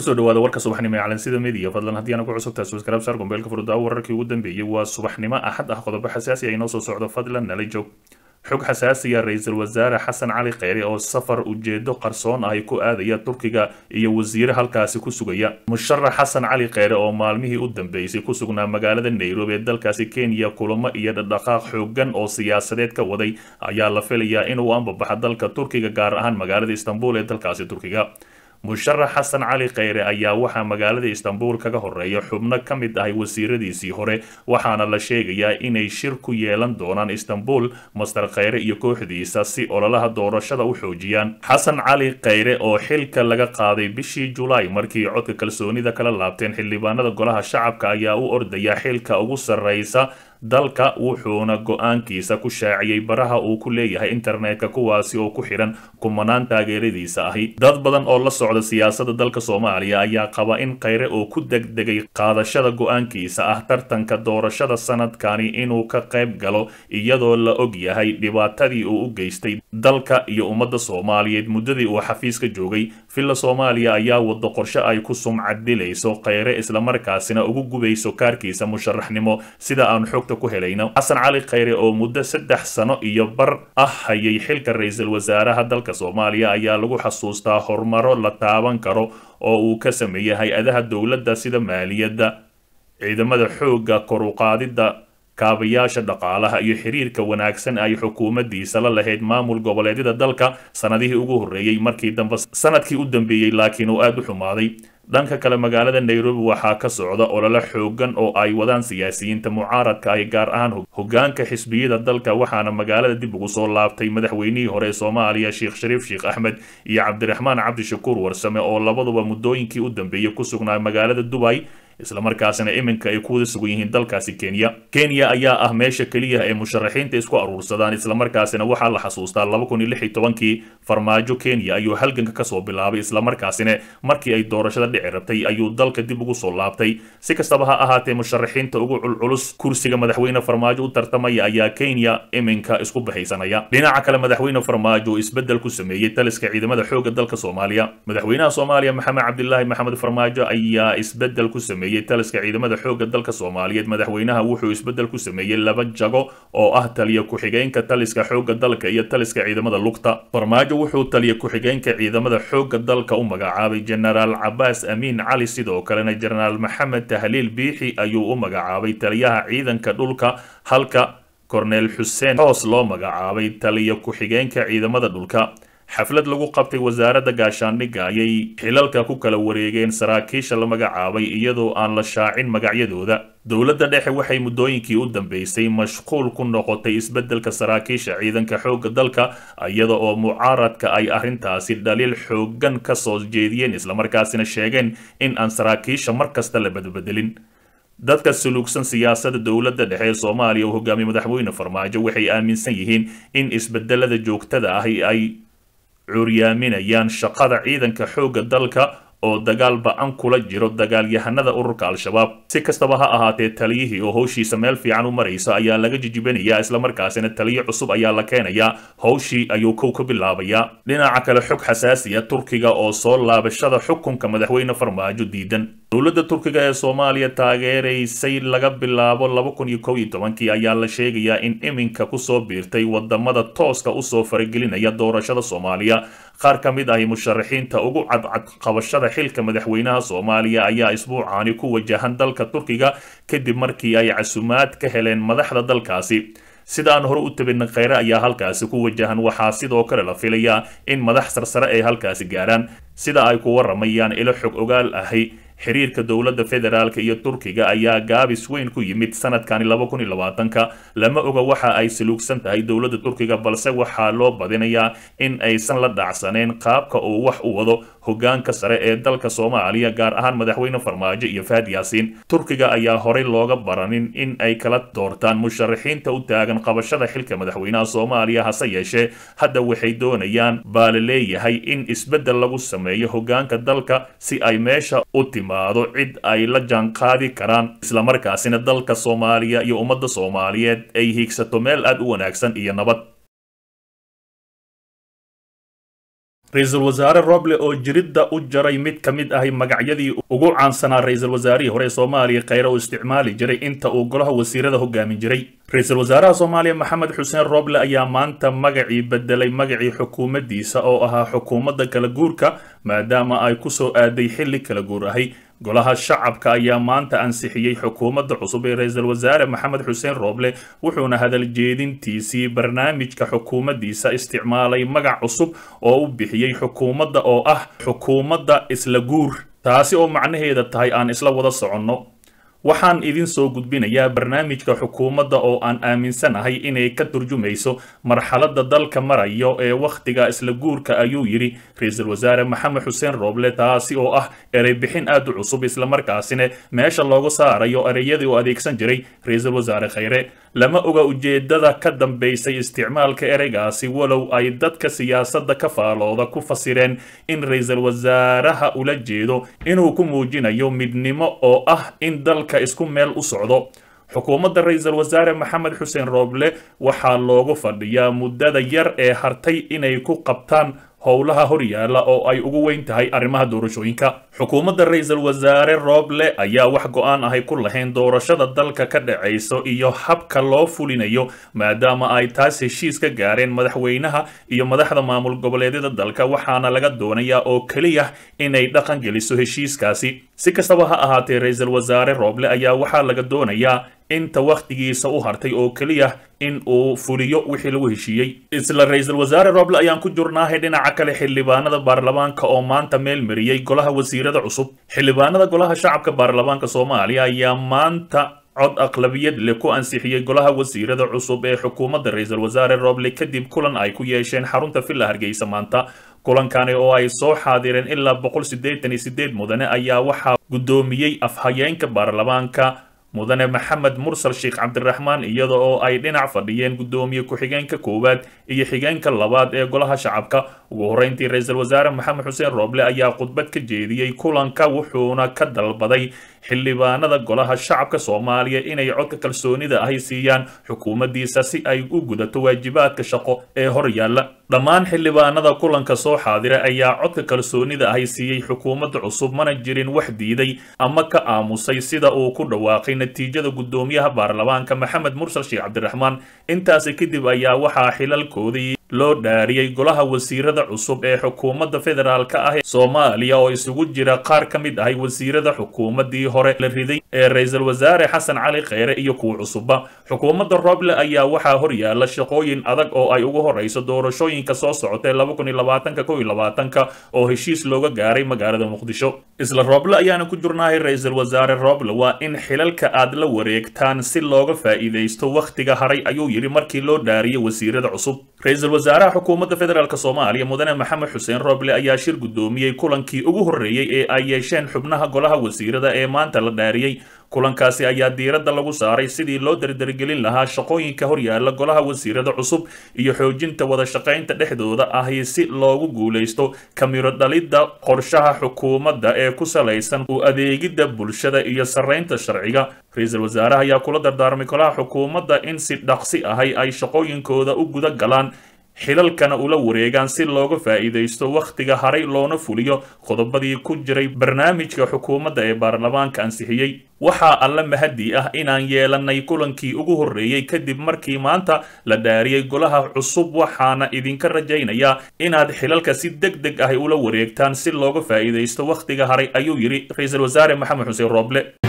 kusoo dhawaada warka subaxnimo ee calansida midiya fadlan haddii aan ku cusubtahay subscribe gombeelka furdaa wararkii ugu dambeeyey waa subaxnimo axad ah qodobo xasaasi ah inoo soo socdo fadlan nala joog xog xasaasiga ra-iisul wasaare xasan cali kheyre oo safar ujeedo qarsoon ay ku aadaya turkiga iyo wasiire halkaasi ku sugaya musharax xasan cali kheyre oo maalmihii u dambeysay ku sugnaa magaalada nairobi ee dalkaasi kenya kulamo iyo dhadhaqaaq xoogan oo siyaasadeed ka waday ayaa la filayaa inuu ambabaxa dalka turkiga gaar ahaan magaalada istanbul ee dalkaasi turkiga musharax xasan cali kheyre ayaa waxaa magaalada istanbul kaga horeeya xubno ka mid ahay wasiiradiisii hore waxaana la sheegayaa inay shir ku yeelan doonaan istanbul master kheyre iyo kooxdiisa si ololaha doorashada u xoojiyaan xasan cali kheyre oo xilka laga qaaday bishii julaay markii codka kalsoonida kala laabteen xildhibaanada golaha shacabka ayaa u ordaya xilka ugu sarreysa dalka wuxuuna go'aankiisa ku shaaciyey baraha uu ku leeyahay internetka kuwaasi oo ku xidhan kumanaan taageeradiisa ahi dad badan oo la socda siyaasadda dalka soomaaliya ayaa qaba in khayre oo ku degdegay qaadashada go'aankiisa ah tartanka doorashada sanadkani inuu ka qayb galo iyadoo la og yahay dhibaatadii uu u geystay dalka iyo ummadda soomaaliyeed muddadii uu xafiiska joogay villa soomaaliya ayaa wado qorshe ay ku sumcad dilayso khayre islamarkaasina ugu gubayso kaarkiisa musharaxnimo sida aan xog warta ku helayna xasan cali khayre oo muddo saddex sano iyo bar ah hayay xilka ra-iisul wasaaraha dalka soomaaliya ayaa lagu xasuustaa horumaro la taaban karo oo uu ka sameeyey hay-adaha dowladda sida maaliyadda ciidamada xoogga koruqaadidda kaabayaasha dhaqaalaha iyo xiriirka wanaagsan ay xukuumaddiisa la lahayd maamul goboleedyada dalka sanadihii ugu horreeyey markii dambe sanadkii u dambeeyey laakiin uu aada u xumaaday dhanka kale magaalada nairobi waxaa ka socda olole xoogan oo ay wadaan siyaasiyiinta mucaaradka ay gaar ahaan hogaanka xisbiyada dalka waxaana magaalada dib ugu soo laabtay madaxweynihii hore ee soomaaliya sheekh shariif sheekh axmed iyo cabdiraxmaan cabdishakuur warsame oo labaduba muddooyinkii u dambeeyey ku sugnaa magaalada dubay islamarkaasina iminka ay kuwada sugan yihiin dalkaasi kenya kenya ayaa ah meesha keliya ee musharaxiinta isku aruursadaan islamarkaasina waxaa la xasuustaa laba kun iyo lix iyo tobankii farmaajo kenya ayuu halganka kasoo bilaabay islamarkaasina markii ay doorashada dhici rabtay ayuu dalka dib ugu soo laabtay si kastaba ha ahaatee musharaxiinta ugu culculus kursiga madaxweyne farmaajo u tartamaya ayaa kenya iminka isku bahaysanaya dhinaca kale madaxweyne farmaajo isbedel ku sameeyey taliska ciidamada xoogga dalka soomaaliya madaxweynaha soomaaliya maxamed cabdilaahi maxamed farmaajo ayaa isbedel ku sameeyey taliska ciidamada xoogga dalka soomaaliyeed madaxweynaha wuxuu isbedel ku sameeyey laba jago oo ah taliya ku-xigeenka taliska xoogga dalka iyo taliska ciidamada lugta farmaajo farmaajo wuxuu taliya ku-xigeenka ciidamada xoogga dalka u magacaabay jenaraal cabaas amiin cali sidoo kalena jenaraal maxamed tahliil biixi ayuu u magacaabay taliyaha ciidanka dhulka halka korneel xuseen xoos loo magacaabay taliya ku-xigeenka ciidamada dhulka xaflad lagu qabtay wasaaradda gaashaandhigga ayay xilalka ku kala wareegeen saraakiisha la magacaabay iyadoo aan la shaacin magacyadooda dowladda dhexe waxay muddooyinkii u dambeysay mashquul ku noqotay isbeddelka saraakiisha ciidanka xoogga dalka iyada oo mucaaradka ay arrintaasi dhaliil xooggan ka soo jeediyeen islamarkaasina sheegeen in aan saraakiisha mar kasta la badbedelin dadka suluugsan siyaasadda dowladda dhexe ee soomaaliya uu hogaamiye madaxweyne farmaajo waxay aaminsan yihiin in isbedelada joogtada ah ay cuuryaaminayaan shaqada ciidanka xoogga dalka oo dagaal ba-an kula jiro dagaalyahanada ururka al-shabaab si kastaba ha ahaatee taliyihii oo howshiisa meel fiican u maraysa ayaa laga jijibinayaa islamarkaasina taliyo cusub ayaa la keenayaa howshii ayuu kow ka bilaabayaa dhinaca kale xog xasaasiya turkiga oo soo laabashada xukunka madaxweyne farmaajo diidan dowladda turkiga ee soomaaliya taageeraysay laga bilaabo laba kun iyo kow iyo tobankii ayaa la sheegayaa in iminka kusoo biirtay wadamada tooska usoo faragelinaya doorashada soomaaliya qaar ka mid ahi musharaxiinta ugu cadcad qabashada xilka madaxweynaha soomaaliya ayaa isbuucaani ku wajahan dalka turkiga kadib markii ay casumaad ka heleen madaxda dalkaasi sida aan hore u tabin kheyre ayaa halkaasi ku wajahan waxaa sidoo kale la filayaa in madax sarsare ay halkaasi gaaraan sida ay ku waramayaan ilo xog ogaal ahay xiriirka dowladda federaalka iyo turkiga ayaa gaabis weyn ku yimid sanadkani lama oga waxa ay saluugsan tahay dowladda turkiga balse waxaa loo badinayaa in aysan la dhacsaneen qaabka uu wax u wado hogaanka sare ee dalka soomaaliya gaar ahaan madaxweyne farmaajo iyo fahad yaasiin turkiga ayaa horey looga baranin in ay kala doortaan musharaxiinta u taagan qabashada xilka madaxweynaha soomaaliya hase yeeshee hadda waxay doonayaan baale leeyahay in isbeddel lagu sameeyo hogaanka dalka si ay meesha u timi timaado cid ay la jaanqaadi karaan islamarkaasina dalka soomaaliya iyo ummadda soomaaliyeed ay hiigsato meel aada u wanaagsan iyo nabad ra-iisul wasaare roble oo jiridda u jaray mid ka mid ahay magacyadii ugu caansanaa ra-iisul wasaarihii hore ee soomaaliya kheyre u isticmaali jiray inta uu golaha wasiirada hogaamin jiray ra-iisul wasaaraha soomaaliya maxamed xuseen roble ayaa maanta magacii beddelay magacii xukuumaddiisa oo ahaa xukuumadda kala guurka maadaama ay ku soo aaday xilli kala guur ahi golaha shacabka ayaa maanta ansixiyey xukuumadda cusub ee ra-iisul wasaare maxamed xuseen rooble wuxuuna hadaljeedintiisii barnaamijka xukuumaddiisa isticmaalay magac cusub oo u bixiyey xukuumadda oo ah xukuumadda isla guur taasi oo macnaheeda tahay aan isla wada soconno waxaan idin soo gudbinayaa barnaamijka xukuumadda oo aan aaminsanahay inay ka turjumayso marxaladda dalka marayo ee wakhtiga isla guurka ayuu yidhi ra-iisul wasaare maxamed xuseen rooble taasi oo ah erey bixin aad u cusub islamarkaasina meesha loogu saarayo ereyadii uu adeegsan jiray ra-iisul wasaare khayre lama oga ujeeddada ka dambaysay isticmaalka ereygaasi walow ay dadka siyaasadda ka faalooda ku fasireen in ra wasaaraha ula jeedo inuu ku muujinayo midnimo oo ah in dalka isku meel u socdo xukuumadda ra-iisul wasaare maxamed xuseen rooble waxaa loogu fadhiyaa muddada yar ee hartay inay ku qabtaan howlaha hor horyaala oo ay ugu weyn tahay arrimaha doorashooyinka xukuumadda ra-iisul wasaare rooble ayaa wax go'aan ahay ku lahayn doorashada dalka ka dhacayso iyo habka loo fulinayo maadaama ay taas heshiis ka gaareen madaxweynaha iyo madaxda maamul goboleedyada dalka waxaana laga doonayaa oo keliya inay dhaqan geliso heshiiskaasi si kastaba ha ahaatee ra-iisul wasaare rooble ayaa waxaa laga doonayaa inta wakhtigiisa u hartay oo keliya in uu fuliyo wixii lagu heshiiyey isla ra-iisul wasaare roble ayaan ku jurnaahay dhinaca kale xildhibaanada baarlamaanka oo maanta meel mariyey golaha wasiirada cusub xildhibaanada golaha shacabka baarlamaanka soomaaliya ayaa maanta cod aqlabiyad leh ku ansixiyey golaha wasiirada cusub ee xukuumadda ra-iisul wasaare roble kadib kulan ay ku yeesheen xarunta villa hargeysa maanta kulankani oo ay soo xaadireen ilaa boqol siddeetan iyo siddeed mudane ayaa waxaa guddoomiyey afhayeenka baarlamaanka mudane maxamed mursal sheekh cabdiraxmaan iyada oo ay dhinac fadhiyeen guddoomiye ku-xigeenka koowaad iyo xigeenka labaad ee golaha shacabka ugu horeyntii ra-iisul wasaare maxamed xuseen rooble ayaa khudbad ka jeediyey kulanka wuxuuna ka dalbaday xildhibaanada golaha shacabka soomaaliya inay codka kalsoonida ahay siiyaan xukuumaddiisa si ay u gudato waajibaadka shaqo ee hor yaalla dhammaan xildhibaanada kulanka soo xaadira ayaa codka kalsoonida ahay siiyey xukuumadda cusub mana jirin wax diiday ama ka aamusay sida uu ku dhawaaqay natiijada guddoomiyaha baarlamaanka maxamed mursal sheekh cabdiraxmaan intaasi kadib ayaa waxaa xilalkoodii loo dhaariyey golaha wasiirada cusub ee xukuumadda federaalka ah soomaaliya oo isugu jira qaar ka mid ahay wasiirada xukuumadii hore la riday ee ra-iisul wasaare xasan cali kheyre iyo kuwa cusubba xukuumadda roble ayaa waxaa horyaala shaqooyin adag oo ay ugu horeyso doorashooyinka soo socotee oo heshiis looga gaaray magaalada muqdisho isla rooble ayaana ku jirnahay ra-iisul wasaare roble waa in xilalka aad la wareegtaan si looga faa'iidaysto wakhtiga haray ayuu yidhi markii loo dhaariyey wasiirada cusub wasaaraha xukuumadda federaalk soomaaliya mudane maxamed xuseen rooble ayaa shir guddoomiyey kulankii ugu horreeyey ee ay yeesheen xubnaha golaha wasiirada ee maanta la dhaariyey kulankaasi ayaa diiradda lagu saaray sidii loo dardargelin lahaa shaqooyinka hor horyaala golaha wasiirada cusub iyo xoojinta wada shaqaynta dhexdooda ahi si loogu guulaysto kamiro dhalidda qorshaha xukuumadda ee ku salaysan u adeegidda bulshada iyo sarraynta sharciga ra-iisul wasaaraha ayaa kula dardaarmay golaha xukuumadda in si dhaqsi ahay ay shaqooyinkooda u guda galaan xilalkana ula wareegaan si looga faa'iidaysto wakhtiga haray loona fuliyo qodobadii ku jiray barnaamijka xukuumadda ee baarlamaanka ansixiyey waxaa alla mahadii ah inaan yeelannay kulankii ugu horreeyey kadib markii maanta la dhaariyey golaha cusub waxaana idinka rajaynayaa inaad xilalka si deg deg ahi ula wareegtaan si looga faa'iidaysto wakhtiga haray ayuu yidhi ra-iisul wasaare maxamed xuseen rooble